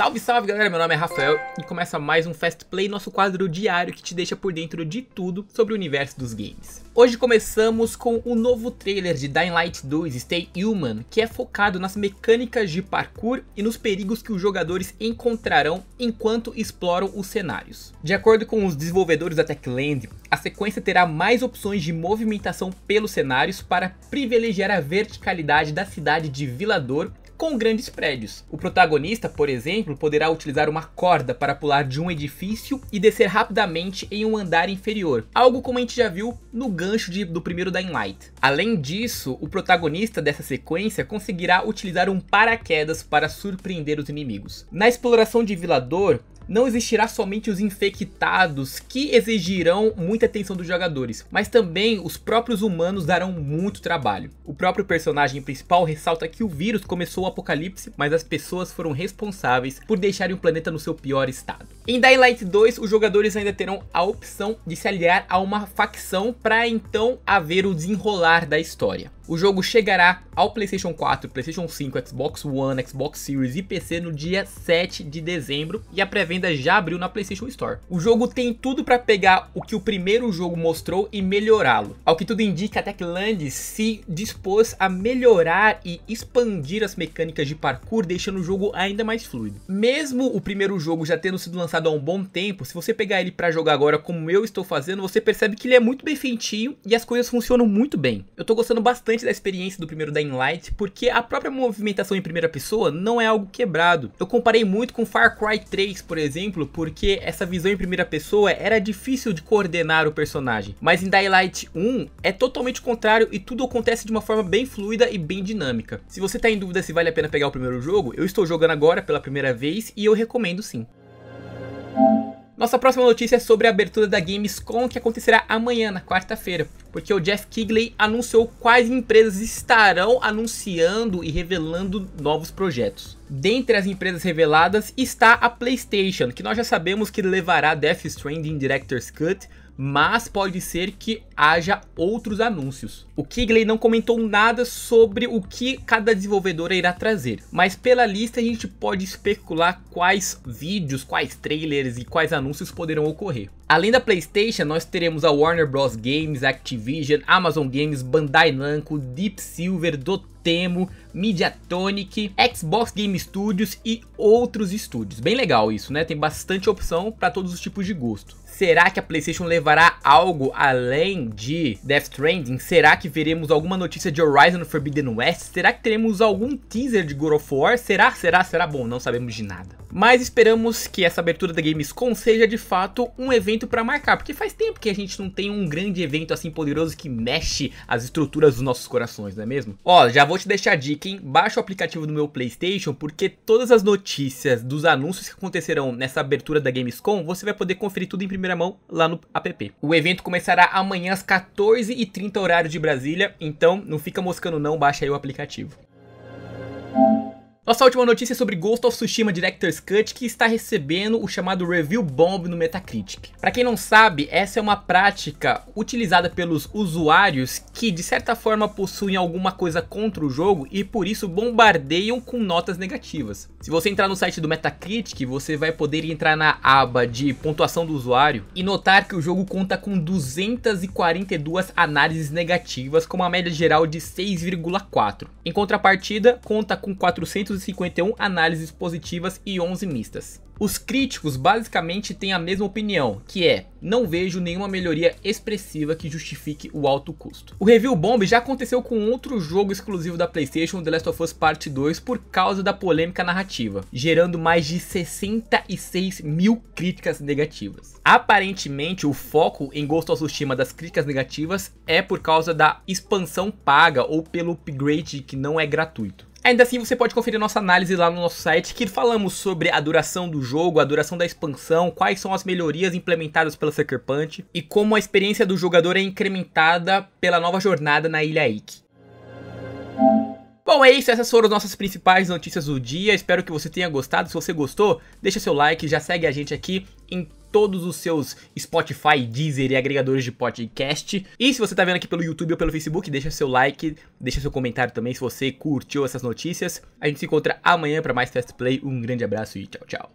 Salve, salve galera, meu nome é Rafael e começa mais um Fast Play, nosso quadro diário que te deixa por dentro de tudo sobre o universo dos games. Hoje começamos com o novo trailer de Dying Light 2 Stay Human, que é focado nas mecânicas de parkour e nos perigos que os jogadores encontrarão enquanto exploram os cenários. De acordo com os desenvolvedores da Techland, a sequência terá mais opções de movimentação pelos cenários para privilegiar a verticalidade da cidade de Vilador com grandes prédios. O protagonista, por exemplo, poderá utilizar uma corda para pular de um edifício e descer rapidamente em um andar inferior, algo como a gente já viu no gancho de, do primeiro da Light. Além disso, o protagonista dessa sequência conseguirá utilizar um paraquedas para surpreender os inimigos. Na exploração de Vilador, não existirá somente os infectados que exigirão muita atenção dos jogadores, mas também os próprios humanos darão muito trabalho. O próprio personagem principal ressalta que o vírus começou o apocalipse, mas as pessoas foram responsáveis por deixarem o planeta no seu pior estado. Em Dying Light 2, os jogadores ainda terão a opção de se aliar a uma facção para então haver o desenrolar da história. O jogo chegará ao PlayStation 4, PlayStation 5, Xbox One, Xbox Series e PC no dia 7 de dezembro e a pré-venda já abriu na PlayStation Store. O jogo tem tudo para pegar o que o primeiro jogo mostrou e melhorá-lo. Ao que tudo indica, a Techland se dispôs a melhorar e expandir as mecânicas de parkour, deixando o jogo ainda mais fluido. Mesmo o primeiro jogo já tendo sido lançado há um bom tempo, se você pegar ele para jogar agora como eu estou fazendo, você percebe que ele é muito bem feitinho e as coisas funcionam muito bem. Eu estou gostando bastante da experiência do primeiro Dying Light, porque a própria movimentação em primeira pessoa não é algo quebrado. Eu comparei muito com Far Cry 3, por exemplo, porque essa visão em primeira pessoa era difícil de coordenar o personagem. Mas em Dying Light 1 é totalmente contrário e tudo acontece de uma forma bem fluida e bem dinâmica. Se você está em dúvida se vale a pena pegar o primeiro jogo, eu estou jogando agora pela primeira vez e eu recomendo sim. Nossa próxima notícia é sobre a abertura da Gamescom que acontecerá amanhã, na quarta-feira porque o Jeff Kigley anunciou quais empresas estarão anunciando e revelando novos projetos. Dentre as empresas reveladas está a PlayStation, que nós já sabemos que levará Death Stranding Director's Cut, mas pode ser que haja outros anúncios. O Kigley não comentou nada sobre o que cada desenvolvedora irá trazer, mas pela lista a gente pode especular quais vídeos, quais trailers e quais anúncios poderão ocorrer. Além da PlayStation, nós teremos a Warner Bros. Games, Activision, Amazon Games, Bandai Namco, Deep Silver, Dotemu, Mediatonic, Xbox Game Studios e outros estúdios. Bem legal isso, né? Tem bastante opção para todos os tipos de gosto. Será que a PlayStation levará algo além de Death Stranding? Será que veremos alguma notícia de Horizon Forbidden West? Será que teremos algum teaser de God of War? Será, será, será? Bom, não sabemos de nada. Mas esperamos que essa abertura da Gamescom seja de fato um evento para marcar, porque faz tempo que a gente não tem um grande evento assim poderoso que mexe as estruturas dos nossos corações, não é mesmo? Ó, já vou te deixar a dica, hein? Baixa o aplicativo do meu PlayStation, porque todas as notícias dos anúncios que acontecerão nessa abertura da Gamescom, você vai poder conferir tudo em primeira mão lá no app. O evento começará amanhã às 14h30 horário de Brasília, então não fica moscando não, baixa aí o aplicativo. Nossa última notícia é sobre Ghost of Tsushima Director's Cut, que está recebendo o chamado Review Bomb no Metacritic. Para quem não sabe, essa é uma prática utilizada pelos usuários que de certa forma possuem alguma coisa contra o jogo e por isso bombardeiam com notas negativas. Se você entrar no site do Metacritic, você vai poder entrar na aba de pontuação do usuário e notar que o jogo conta com 242 análises negativas com uma média geral de 6,4. Em contrapartida, conta com 400 251 análises positivas e 11 mistas. Os críticos basicamente têm a mesma opinião, que é: não vejo nenhuma melhoria expressiva que justifique o alto custo. O review bomb já aconteceu com outro jogo exclusivo da PlayStation, The Last of Us Part 2, por causa da polêmica narrativa, gerando mais de 66 mil críticas negativas. Aparentemente, o foco em gosto of Tsushima das críticas negativas é por causa da expansão paga ou pelo upgrade que não é gratuito. Ainda assim, você pode conferir nossa análise lá no nosso site, que falamos sobre a duração do jogo, a duração da expansão, quais são as melhorias implementadas pela Sucker Punch e como a experiência do jogador é incrementada pela nova jornada na Ilha Ike. Bom, é isso, essas foram as nossas principais notícias do dia. Espero que você tenha gostado. Se você gostou, deixa seu like, já segue a gente aqui em todos os seus Spotify, Deezer e agregadores de podcast. E se você tá vendo aqui pelo YouTube ou pelo Facebook, deixa seu like, deixa seu comentário também se você curtiu essas notícias. A gente se encontra amanhã para mais Fast Play. Um grande abraço e tchau, tchau.